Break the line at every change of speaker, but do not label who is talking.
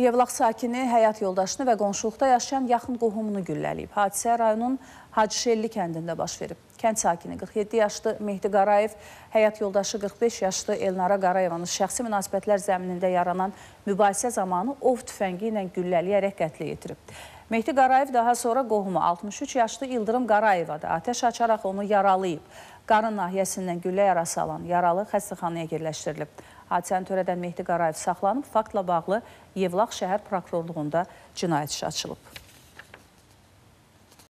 Yevlax sakini həyat yoldaşını və qonşuluqda yaşayan yaxın qohumunu güllələyib. Hadisə rayonun Hacışelli kəndində baş verib. Kənd sakini 47 yaşlı Mehdi Qarayev, həyat yoldaşı 45 yaşlı Elnara Qarayevanı şəxsi münasibətlər zəminində yaranan mübahisə zamanı ov tüfəngi ilə güllələyərək qətlə yetirib. Mehdi Qarayev daha sonra qohumu 63 yaşlı İldırım Qarayeva da atəş açaraq onu yaralayıb. Qarın nahiyəsindən güllə yarası alan yaralı xəstəxanaya yerləşdirilib. Hadisəni törədən Mehdi Qarayev saxlanıb, faktla bağlı Yevlax şəhər prokurorluğunda cinayət işi açılıb.